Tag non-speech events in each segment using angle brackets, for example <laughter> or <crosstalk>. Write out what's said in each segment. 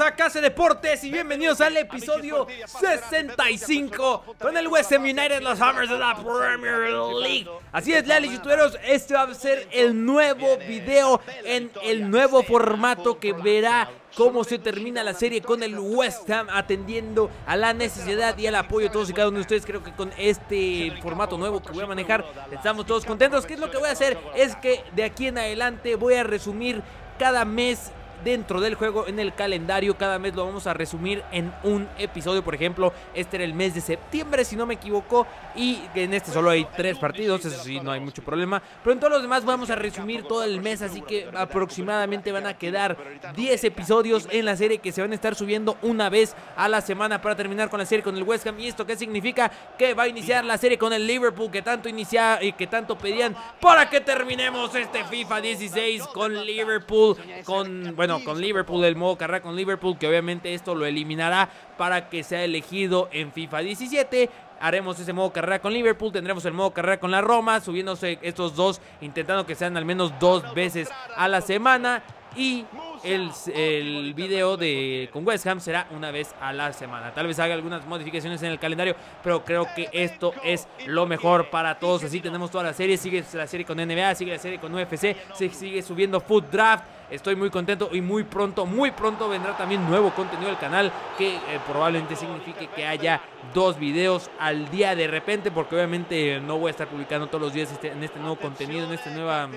a Casa Deportes y bienvenidos al episodio 65 con el West Ham United, los Hammers de la Premier League. Así es, leales youtuberos, este va a ser el nuevo video en el nuevo formato que verá cómo se termina la serie con el West Ham atendiendo a la necesidad y al apoyo de todos y cada uno de ustedes. Creo que con este formato nuevo que voy a manejar estamos todos contentos. ¿Qué es lo que voy a hacer? Es que de aquí en adelante voy a resumir cada mes dentro del juego en el calendario. Cada mes lo vamos a resumir en un episodio. Por ejemplo, este era el mes de septiembre, si no me equivoco. Y en este solo hay tres partidos, eso sí, no hay mucho problema. Pero en todos los demás vamos a resumir todo el mes, así que aproximadamente van a quedar 10 episodios en la serie que se van a estar subiendo una vez a la semana para terminar con la serie con el West Ham. ¿Y esto qué significa? Que va a iniciar la serie con el Liverpool que tanto inicia y que tanto pedían para que terminemos este FIFA 16 con Liverpool, con, bueno, no, con Liverpool, el modo carrera con Liverpool, que obviamente esto lo eliminará para que sea elegido en FIFA 17 haremos ese modo carrera con Liverpool, tendremos el modo carrera con la Roma, subiéndose estos dos, intentando que sean al menos dos veces a la semana y el, el video de con West Ham será una vez a la semana. Tal vez haga algunas modificaciones en el calendario, pero creo que esto es lo mejor para todos. Así tenemos toda la serie, sigue la serie con NBA, sigue la serie con UFC, sigue subiendo Food Draft. Estoy muy contento y muy pronto, muy pronto vendrá también nuevo contenido del canal que eh, probablemente signifique que haya dos videos al día de repente, porque obviamente no voy a estar publicando todos los días este, en este nuevo contenido, en esta nueva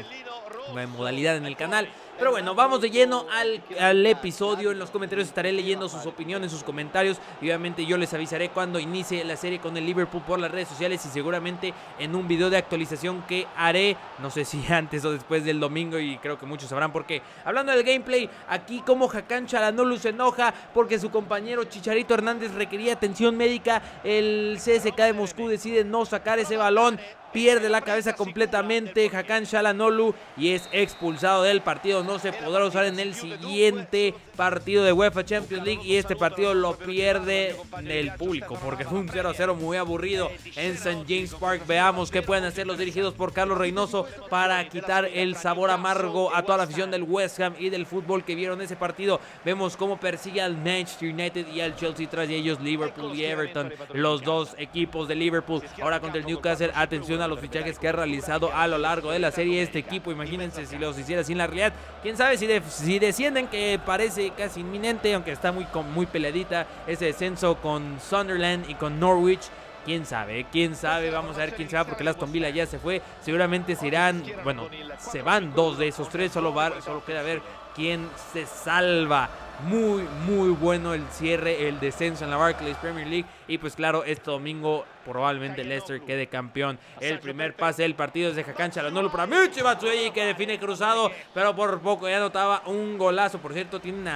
modalidad en el canal. Pero bueno, vamos de lleno al, al episodio. En los comentarios estaré leyendo sus opiniones, sus comentarios. Y obviamente yo les avisaré cuando inicie la serie con el Liverpool por las redes sociales y seguramente en un video de actualización que haré, no sé si <laughs> antes o después del domingo y creo que muchos sabrán por qué. Hablando del gameplay, aquí como Hakan Chalanolu se enoja porque su compañero Chicharito Hernández requería atención médica, el CSK de Moscú decide no sacar ese balón, pierde la cabeza completamente Hakan Chalanolu y es expulsado del partido no se podrá usar en el siguiente partido de UEFA Champions League y este partido lo pierde el público porque fue un 0-0 muy aburrido en St. James Park. Veamos qué pueden hacer los dirigidos por Carlos Reynoso para quitar el sabor amargo a toda la afición del West Ham y del fútbol que vieron ese partido. Vemos cómo persigue al Manchester United y al Chelsea tras ellos Liverpool y Everton, los dos equipos de Liverpool. Ahora contra el Newcastle, atención a los fichajes que ha realizado a lo largo de la serie este equipo. Imagínense si los hiciera sin la realidad Quién sabe si, si descienden, que parece casi inminente, aunque está muy, muy peleadita ese descenso con Sunderland y con Norwich quién sabe, eh, quién sabe, vamos a ver quién se va porque Las Aston Villa ya se fue, seguramente se irán, bueno, se van dos de esos tres, solo, queda ver quién se salva. Muy, muy bueno el cierre, el descenso en la Barclays Premier League. Y pues claro, este domingo probablemente Leicester quede campeón. El primer pase del partido es de no lo para Michi que define cruzado, pero por poco ya notaba un golazo. Por cierto, tiene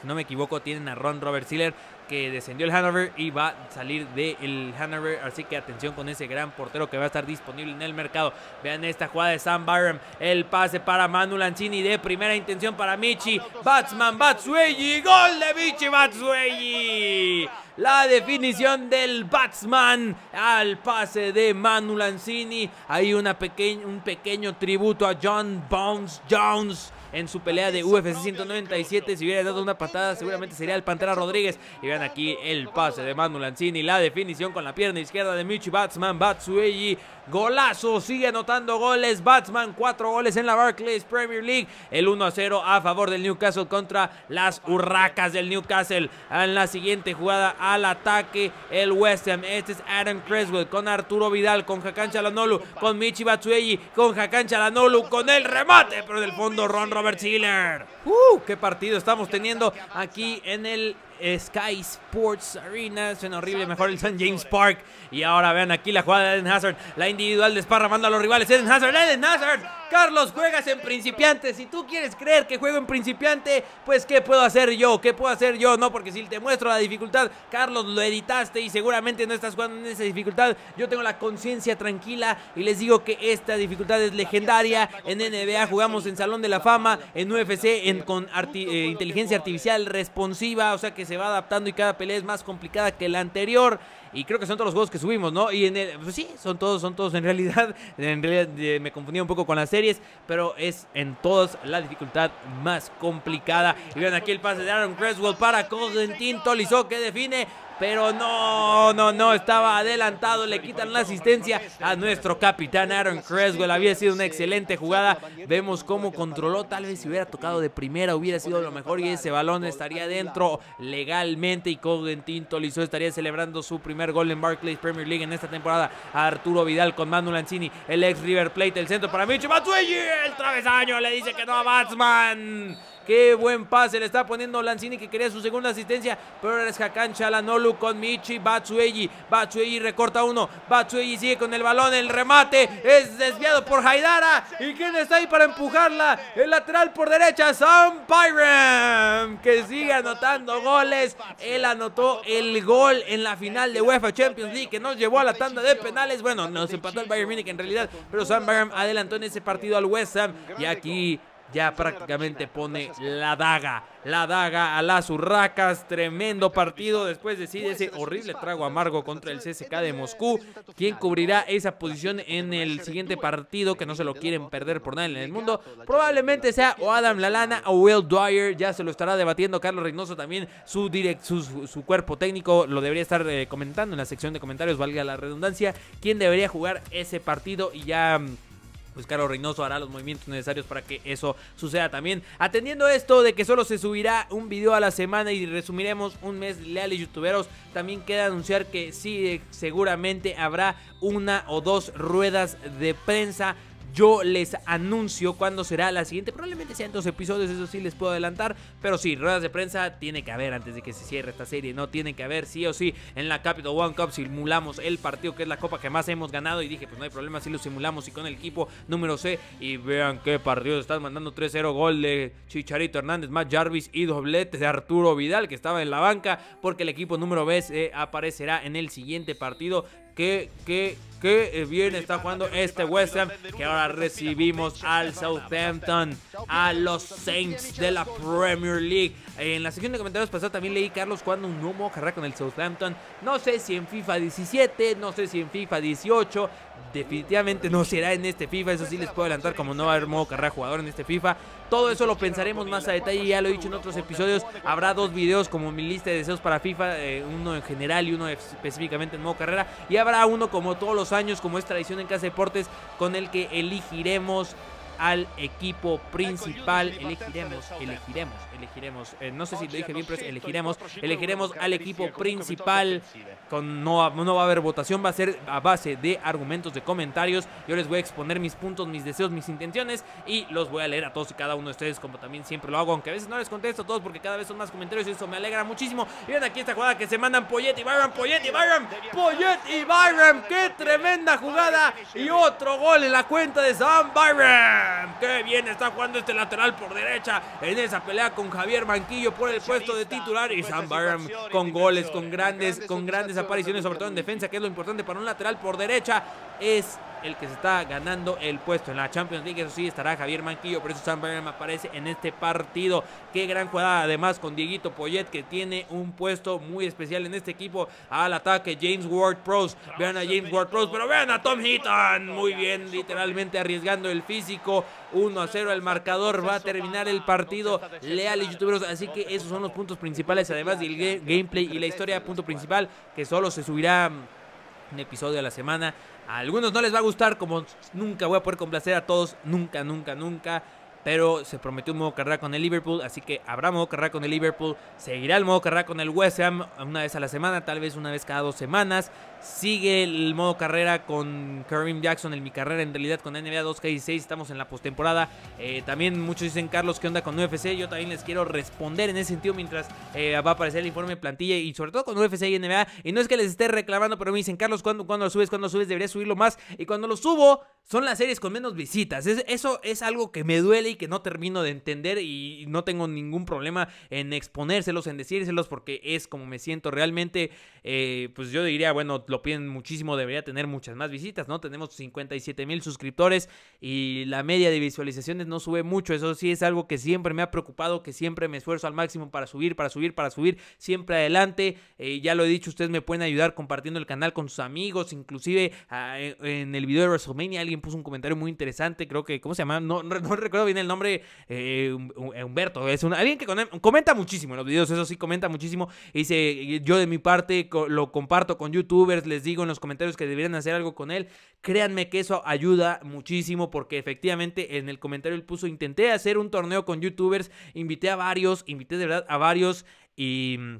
Si no me equivoco, tienen a Ron Robert Siller que descendió el Hanover y va a salir del Hanover. Así que atención con ese gran portero que va a estar disponible en el mercado. Vean esta jugada de Sam Byron. El pase para Manu Lanzini de primera intención para Michi. Batsman Batsuegi. Gol de Michi Batsuegi. La definición del Batsman al pase de Manu Lanzini. Hay una un pequeño tributo a John Bones Jones en su pelea de UFC 197. Si hubiera dado una patada, seguramente sería el Pantera Rodríguez. Y vean aquí el pase de Manu Lanzini, la definición con la pierna izquierda de Michi Batsman, batsuelli Golazo, sigue anotando goles. Batsman, cuatro goles en la Barclays Premier League. El 1 a 0 a favor del Newcastle contra las Urracas del Newcastle. En la siguiente jugada al ataque, el West Ham. Este es Adam Creswell con Arturo Vidal, con Hakan Chalanolu, con Michi batsuelli con Hakan Chalanolu, con el remate, pero del fondo Ron Ron ¡Uh! ¡Qué partido estamos teniendo aquí en el Sky Sports Arena. Suena horrible, mejor el San James Park. Y ahora vean aquí la jugada de Eden Hazard. La individual desparramando a los rivales. Eden Hazard, Eden Hazard. Carlos, juegas en principiante. Si tú quieres creer que juego en principiante, pues ¿qué puedo hacer yo? ¿Qué puedo hacer yo? No, porque si te muestro la dificultad, Carlos, lo editaste y seguramente no estás jugando en esa dificultad. Yo tengo la conciencia tranquila y les digo que esta dificultad es legendaria. En NBA jugamos en Salón de la Fama, en UFC, en, con eh, inteligencia artificial responsiva, o sea que se va adaptando y cada pelea es más complicada que la anterior. Y creo que son todos los juegos que subimos, ¿no? Y en pues sí, son todos, son todos en realidad. <laughs> En realidad eh, me confundí un poco con las series, pero es en todos la dificultad más complicada. Y vean aquí el pase de Aaron Creswell para Cogentín Tolizó que define pero no, no, no, estaba adelantado. Le quitan la asistencia a nuestro capitán Aaron Creswell. Había sido una excelente jugada. Vemos cómo controló. Tal vez si hubiera tocado de primera hubiera sido lo mejor y ese balón estaría dentro legalmente. Y Cogan Tolizó estaría celebrando su primer gol en Barclays Premier League en esta temporada. Arturo Vidal con Manu Lanzini, el ex River Plate, el centro para Michi El travesaño le dice que no a Batsman. Qué buen pase le está poniendo Lanzini que quería su segunda asistencia. Pero ahora es la Chalanolu con Michi Batsuegi. Batsuegi recorta uno. Batsuegi sigue con el balón. El remate es desviado por Haidara. ¿Y quién está ahí para empujarla? El lateral por derecha, Sam Byram. Que sigue anotando goles. Él anotó el gol en la final de UEFA Champions League que nos llevó a la tanda de penales. Bueno, nos empató el Bayern Múnich en realidad. Pero Sam Byram adelantó en ese partido al West Ham. Y aquí ya prácticamente pone la daga, la daga a las urracas, tremendo partido, después de ese horrible trago amargo contra el CSK de Moscú, ¿Quién cubrirá esa posición en el siguiente partido que no se lo quieren perder por nada en el mundo, probablemente sea o este Adam Lalana o Will Dwyer, ya se lo estará debatiendo Carlos Reynoso también, su, su, cuerpo técnico lo debería estar eh, comentando en la sección de comentarios, valga la redundancia, quién debería jugar ese partido y ya... Mm, pues Carlos Reynoso hará los movimientos necesarios para que eso suceda también. Atendiendo esto de que solo se subirá un video a la semana y resumiremos un mes leales youtuberos, también queda anunciar que sí, eh, seguramente habrá una o dos ruedas de prensa yo les anuncio cuándo será la siguiente. Probablemente sean dos episodios, eso sí les puedo adelantar. Pero sí, ruedas de prensa tiene que haber antes de que se cierre esta serie, ¿no? Tiene que haber sí o sí. En la Capital One Cup simulamos el partido que es la copa que más hemos ganado. Y dije, pues no hay problema, si lo simulamos y con el equipo número C. Y vean qué partido están mandando 3-0 gol de Chicharito Hernández, Matt Jarvis y doblete de Arturo Vidal que estaba en la banca. Porque el equipo número B eh, aparecerá en el siguiente partido. Que, que, que bien eh, está jugando este West Ham. Que ahora recibimos al Southampton, a los Saints de la Premier League. En la sección de comentarios pasada también leí Carlos cuando un nuevo carrera con el Southampton. No sé si en FIFA 17, no sé si en FIFA 18. Definitivamente no será en este FIFA, eso sí les puedo adelantar como no va a haber modo carrera jugador en este FIFA. Todo eso lo pensaremos más a detalle, ya lo he dicho en otros episodios. Habrá dos videos como mi lista de deseos para FIFA, eh, uno en general y uno específicamente en modo carrera. Y habrá uno como todos los años, como es tradición en Casa Deportes, con el que elegiremos al equipo principal. ¿eh? Elegiremos, elegiremos, elegiremos. Eh, no sé si lo dije bien, pero elegiremos. Elegiremos al equipo principal. Con, no, no va a haber votación, va a ser a base de argumentos, de comentarios. Yo les voy a exponer mis puntos, mis deseos, mis intenciones y los voy a leer a todos y cada uno de ustedes, como también siempre lo hago, aunque a veces no les contesto a todos porque cada vez son más comentarios y eso me alegra muchísimo. Miren aquí esta jugada que se mandan Poyet y Byron, Poyet y Byron, Poyet y Byron. ¡Qué tremenda jugada! Y otro gol en la cuenta de Sam Byron. Qué bien está jugando este lateral por derecha en esa pelea con Javier Manquillo por el puesto de titular. Y pues, Sam Barham con goles, con grandes, con grandes apariciones, sobre todo en defensa, que es lo importante para un lateral por derecha. Es el que se está ganando el puesto en la Champions League. Eso sí, estará Javier Manquillo, por eso San me aparece en este partido. Qué gran jugada, además, con Dieguito Poyet, que tiene un puesto muy especial en este equipo. Al ataque, James Ward Pros. Vean a James Ward Pros, pero vean a Tom Heaton. Muy bien, literalmente arriesgando el físico. 1 a 0 el marcador. Va a terminar el partido. Leales youtuberos. Así que esos son los puntos principales, además del gameplay y la historia. Punto principal que solo se subirá un episodio a la semana a algunos no les va a gustar, como nunca voy a poder complacer a todos, nunca, nunca, nunca pero se prometió un modo carrera con el Liverpool, así que habrá modo carrera con el Liverpool, seguirá el modo carrera con el West Ham una vez a la semana, tal vez una vez cada dos semanas, sigue el modo carrera con Kareem Jackson, en mi carrera en realidad con NBA 2K16, estamos en la postemporada, eh, también muchos dicen Carlos, ¿qué onda con UFC? Yo también les quiero responder en ese sentido mientras eh, va a aparecer el informe plantilla y sobre todo con UFC y NBA, y no es que les esté reclamando, pero me dicen Carlos, ¿cuándo, cuando lo subes? ¿Cuándo lo subes? Debería subirlo más, y cuando lo subo son las series con menos visitas, eso es algo que me duele que no termino de entender y no tengo ningún problema en exponérselos, en decírselos, porque es como me siento realmente, eh, pues yo diría, bueno, lo piden muchísimo, debería tener muchas más visitas, ¿no? Tenemos 57 mil suscriptores y la media de visualizaciones no sube mucho, eso sí es algo que siempre me ha preocupado, que siempre me esfuerzo al máximo para subir, para subir, para subir, siempre adelante, eh, ya lo he dicho, ustedes me pueden ayudar compartiendo el canal con sus amigos, inclusive ah, en el video de WrestleMania alguien puso un comentario muy interesante, creo que, ¿cómo se llama? no recuerdo bien el nombre eh, eh, Humberto. Es alguien que comenta muchísimo en los videos, eso sí, comenta muchísimo. Dice, yo de mi parte lo comparto con youtubers, les digo en los comentarios que deberían hacer algo con él. Créanme que eso ayuda muchísimo porque efectivamente en el comentario él puso, intenté hacer un torneo con youtubers, invité a varios, invité de verdad a varios y... Mm,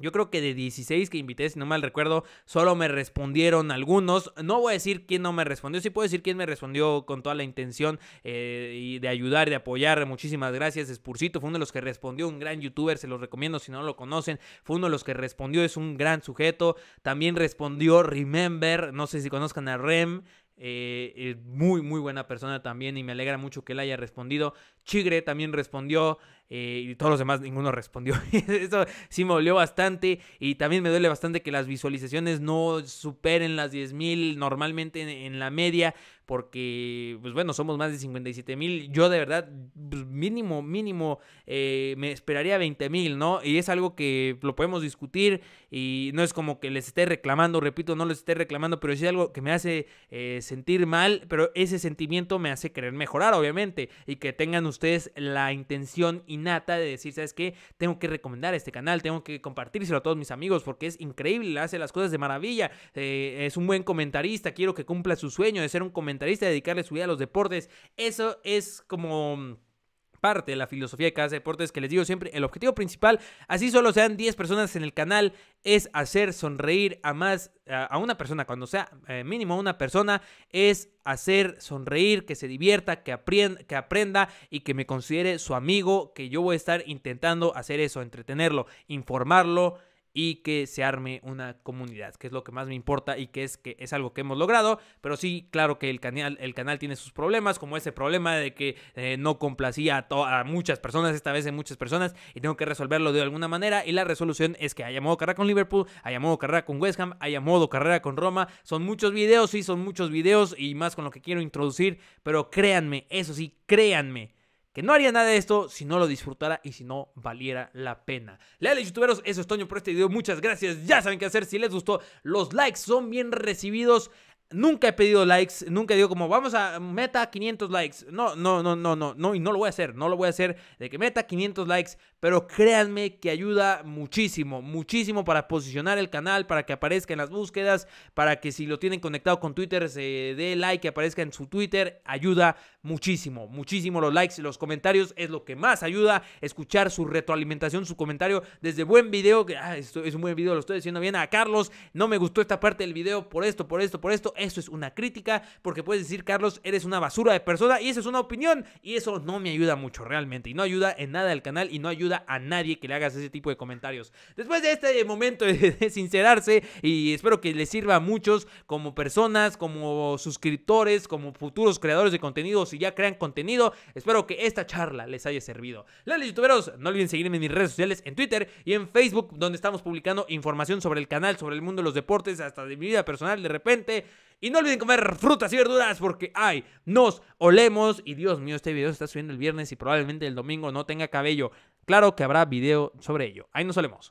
yo creo que de 16 que invité, si no mal recuerdo, solo me respondieron algunos. No voy a decir quién no me respondió, sí puedo decir quién me respondió con toda la intención eh, y de ayudar de apoyar. Muchísimas gracias, Spursito Fue uno de los que respondió, un gran youtuber, se los recomiendo si no lo conocen. Fue uno de los que respondió, es un gran sujeto. También respondió Remember, no sé si conozcan a Rem. Eh, es muy, muy buena persona también y me alegra mucho que él haya respondido. Chigre también respondió. Eh, y todos los demás, ninguno respondió. <laughs> Eso sí me dolió bastante. Y también me duele bastante que las visualizaciones no superen las 10.000 normalmente en, la media. Porque, pues bueno, somos más de 57.000 Yo de verdad, pues, mínimo, mínimo, eh, me esperaría 20.000 ¿no? Y es algo que lo podemos discutir. Y no es como que les esté reclamando, repito, no les esté reclamando, pero sí es algo que me hace eh, sentir mal. Pero ese sentimiento me hace querer mejorar, obviamente. Y que tengan ustedes la intención innata de decir, ¿sabes qué? Tengo que recomendar este canal, tengo que compartírselo a todos mis amigos porque es increíble, hace las cosas de maravilla, eh, es un buen comentarista, quiero que cumpla su sueño de ser un comentarista, dedicarle su vida a los deportes. Eso es como parte de la filosofía de Casa Deportes que les digo siempre, el objetivo principal, así solo sean 10 personas en el canal, es hacer sonreír a más, a una persona, cuando sea eh, mínimo una persona, es hacer sonreír, que se divierta, que, aprenda, que aprenda y que me considere su amigo, que yo voy a estar intentando hacer eso, entretenerlo, informarlo y que se arme una comunidad, que es lo que más me importa y que es que es algo que hemos logrado, pero sí, claro que el canal, el canal tiene sus problemas, como ese problema de que eh, no complacía a, a, muchas personas, esta vez en muchas personas, y tengo que resolverlo de alguna manera, y la resolución es que haya modo carrera con Liverpool, haya modo carrera con West Ham, haya modo carrera con Roma, son muchos videos, sí, son muchos videos, y más con lo que quiero introducir, pero créanme, eso sí, créanme, que no haría nada de esto si no lo disfrutara y si no valiera la pena. Leales youtuberos, eso es Toño por este video. Muchas gracias. Ya saben qué hacer. Si les gustó, los likes son bien recibidos. Nunca he pedido likes, nunca digo como vamos a meta 500 likes. No, no, no, no, no, no, y no lo voy a hacer, no lo voy a hacer de que meta 500 likes, pero créanme que ayuda muchísimo, muchísimo para posicionar el canal, para que aparezca en las búsquedas, para que si lo tienen conectado con Twitter se dé like, que aparezca en su Twitter, ayuda muchísimo, muchísimo los likes, Y los comentarios es lo que más ayuda, escuchar su retroalimentación, su comentario desde buen video, que ah, esto es un buen video, lo estoy diciendo bien a Carlos, no me gustó esta parte del video por esto, por esto, por esto eso es una crítica, porque puedes decir, Carlos, eres una basura de persona y esa es una opinión y eso no me ayuda mucho realmente y no ayuda en nada al canal y no ayuda a nadie que le hagas ese tipo de comentarios. Después de este momento de sincerarse y espero que les sirva a muchos como personas, como suscriptores, como futuros creadores de contenido, si ya crean contenido, espero que esta charla les haya servido. Lales youtuberos, no olviden seguirme en mis redes sociales, en Twitter y en Facebook, donde estamos publicando información sobre el canal, sobre el mundo de los deportes, hasta de mi vida personal de repente. Y no olviden comer frutas y verduras porque, ay, nos olemos. Y Dios mío, este video se está subiendo el viernes y probablemente el domingo no tenga cabello. Claro que habrá video sobre ello. Ahí nos olemos.